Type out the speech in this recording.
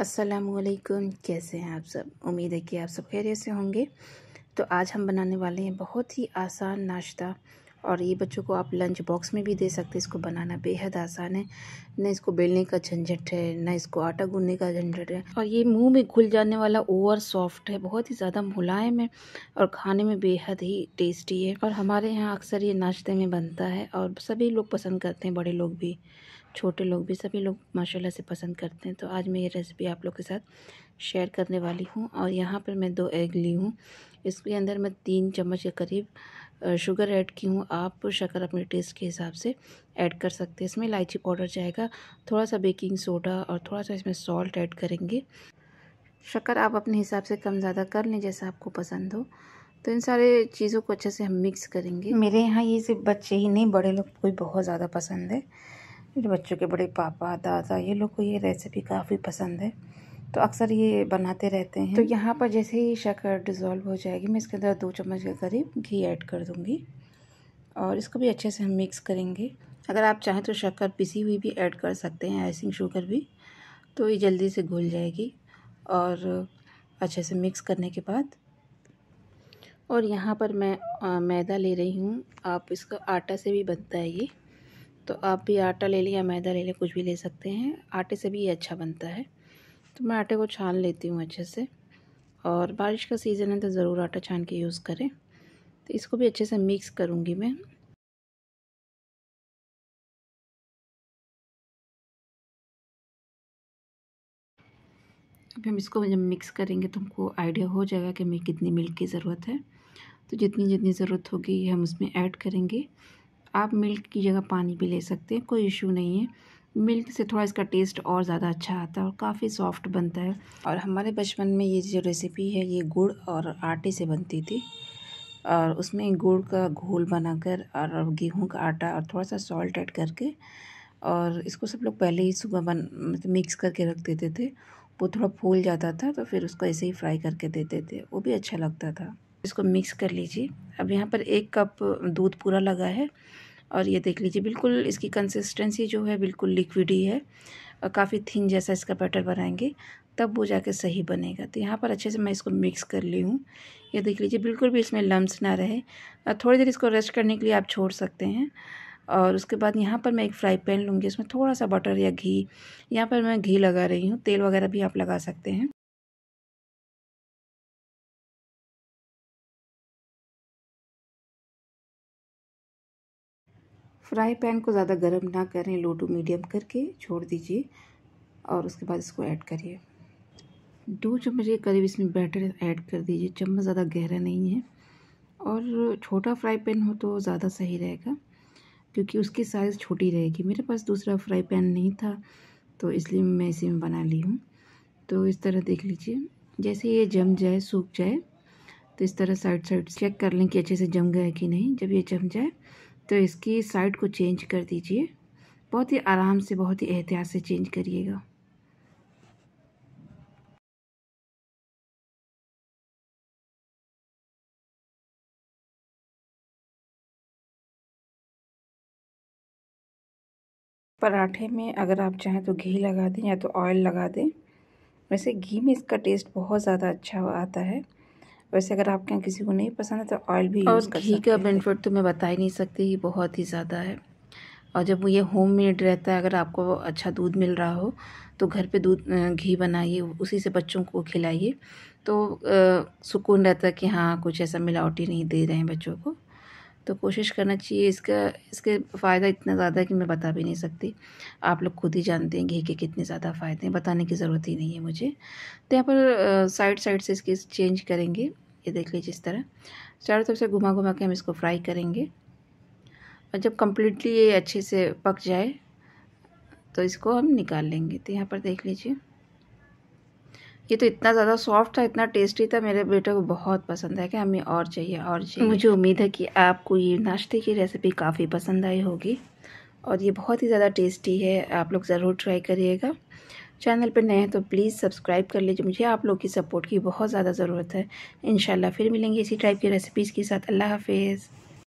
असलकुम कैसे हैं आप सब उम्मीद है कि आप सब खैरियत से होंगे तो आज हम बनाने वाले हैं बहुत ही आसान नाश्ता और ये बच्चों को आप लंच बॉक्स में भी दे सकते हैं इसको बनाना बेहद आसान है ना इसको बेलने का झंझट है ना इसको आटा गूंदने का झंझट है और ये मुंह में घुल जाने वाला ओवर सॉफ्ट है बहुत ही ज़्यादा मुलायम है और खाने में बेहद ही टेस्टी है और हमारे यहाँ अक्सर ये नाश्ते में बनता है और सभी लोग पसंद करते हैं बड़े लोग भी छोटे लोग भी सभी लोग माशाल्लाह से पसंद करते हैं तो आज मैं ये रेसिपी आप लोग के साथ शेयर करने वाली हूँ और यहाँ पर मैं दो एग ली हूँ इसके अंदर मैं तीन चम्मच के करीब शुगर ऐड की हूँ आप शक्कर अपने टेस्ट के हिसाब से ऐड कर सकते हैं इसमें इलायची पाउडर जाएगा थोड़ा सा बेकिंग सोडा और थोड़ा सा इसमें सॉल्ट ऐड करेंगे शक्कर आप अपने हिसाब से कम ज़्यादा कर लें जैसा आपको पसंद हो तो इन सारे चीज़ों को अच्छे से हम मिक्स करेंगे मेरे यहाँ ये सिर्फ बच्चे ही नहीं बड़े लोग को बहुत ज़्यादा पसंद है मेरे बच्चों के बड़े पापा दादा ये लोग को ये रेसिपी काफ़ी पसंद है तो अक्सर ये बनाते रहते हैं तो यहाँ पर जैसे ही शक्कर डिज़ोल्व हो जाएगी मैं इसके अंदर दो चम्मच के करीब घी ऐड कर दूँगी और इसको भी अच्छे से हम मिक्स करेंगे अगर आप चाहें तो शक्कर पिसी हुई भी ऐड कर सकते हैं आइसिंग शुगर भी तो ये जल्दी से घुल जाएगी और अच्छे से मिक्स करने के बाद और यहाँ पर मैं आ, मैदा ले रही हूँ आप इसका आटा से भी बनता है ये तो आप भी आटा ले लें या मैदा ले लें कुछ भी ले सकते हैं आटे से भी ये अच्छा बनता है तो मैं आटे को छान लेती हूँ अच्छे से और बारिश का सीज़न है तो ज़रूर आटा छान के यूज़ करें तो इसको भी अच्छे से मिक्स करूँगी मैं अब हम इसको जब मिक्स करेंगे तो हमको आइडिया हो जाएगा कि हमें कितनी मिल्क की ज़रूरत है तो जितनी जितनी ज़रूरत होगी हम उसमें ऐड करेंगे आप मिल्क की जगह पानी भी ले सकते हैं कोई इशू नहीं है मिल्क से थोड़ा इसका टेस्ट और ज़्यादा अच्छा आता है और काफ़ी सॉफ्ट बनता है और हमारे बचपन में ये जो रेसिपी है ये गुड़ और आटे से बनती थी और उसमें गुड़ का घोल बनाकर और गेहूं का आटा और थोड़ा सा सॉल्ट ऐड करके और इसको सब लोग पहले ही सुबह बन मतलब मिक्स करके रख देते थे वो थोड़ा फूल जाता था तो फिर उसको ऐसे ही फ्राई करके देते थे वो भी अच्छा लगता था इसको मिक्स कर लीजिए अब यहाँ पर एक कप दूध पूरा लगा है और ये देख लीजिए बिल्कुल इसकी कंसिस्टेंसी जो है बिल्कुल लिक्विड ही है और काफ़ी थिन जैसा इसका बैटर बनाएंगे तब वो जाके सही बनेगा तो यहाँ पर अच्छे से मैं इसको मिक्स कर ली हूँ ये देख लीजिए बिल्कुल भी इसमें लम्स ना रहे थोड़ी देर इसको रेस्ट करने के लिए आप छोड़ सकते हैं और उसके बाद यहाँ पर मैं एक फ्राई पैन लूँगी उसमें थोड़ा सा बटर या घी यहाँ पर मैं घी लगा रही हूँ तेल वगैरह भी आप लगा सकते हैं फ्राई पैन को ज़्यादा गर्म ना करें लो टू मीडियम करके छोड़ दीजिए और उसके बाद इसको ऐड करिए दो चम्मच के करीब इसमें बैटर ऐड कर दीजिए चम्मच ज़्यादा गहरा नहीं है और छोटा फ्राई पैन हो तो ज़्यादा सही रहेगा क्योंकि उसकी साइज़ छोटी रहेगी मेरे पास दूसरा फ्राई पैन नहीं था तो इसलिए मैं इसी में बना ली हूँ तो इस तरह देख लीजिए जैसे ये जम जाए सूख जाए तो इस तरह साइड साइड चेक कर लें कि अच्छे से जम गया कि नहीं जब ये जम जाए तो इसकी साइड को चेंज कर दीजिए बहुत ही आराम से बहुत ही एहतियात से चेंज करिएगा पराठे में अगर आप चाहें तो घी लगा दें या तो ऑयल लगा दें वैसे घी में इसका टेस्ट बहुत ज़्यादा अच्छा आता है वैसे अगर आपके यहाँ किसी को नहीं पसंद है तो ऑयल भी और घी का बेनिफिट तो मैं बता ही नहीं सकती ये बहुत ही ज़्यादा है और जब ये होम मेड रहता है अगर आपको अच्छा दूध मिल रहा हो तो घर पे दूध घी बनाइए उसी से बच्चों को खिलाइए तो सुकून रहता है कि हाँ कुछ ऐसा मिलावटी नहीं दे रहे हैं बच्चों को तो कोशिश करना चाहिए इसका इसके फ़ायदा इतना ज़्यादा है कि मैं बता भी नहीं सकती आप लोग खुद ही जानते हैं घी के कितने ज़्यादा फ़ायदे हैं बताने की ज़रूरत ही नहीं है मुझे तो यहाँ पर साइड साइड से इसके चेंज करेंगे ये देख लीजिए इस तरह चारों तरफ से घुमा घुमा के हम इसको फ्राई करेंगे और जब कम्प्लीटली ये अच्छे से पक जाए तो इसको हम निकाल लेंगे तो यहाँ पर देख लीजिए ये तो इतना ज़्यादा सॉफ्ट था इतना टेस्टी था मेरे बेटे को बहुत पसंद है कि हमें और चाहिए और चाहिए मुझे उम्मीद है कि आपको ये नाश्ते की रेसिपी काफ़ी पसंद आई होगी और ये बहुत ही ज़्यादा टेस्टी है आप लोग ज़रूर ट्राई करिएगा चैनल पर नए हैं तो प्लीज़ सब्सक्राइब कर लीजिए मुझे आप लोग की सपोर्ट की बहुत ज़्यादा ज़रूरत है इन फिर मिलेंगे इसी टाइप की रेसिपीज़ के साथ अल्लाह हाफिज़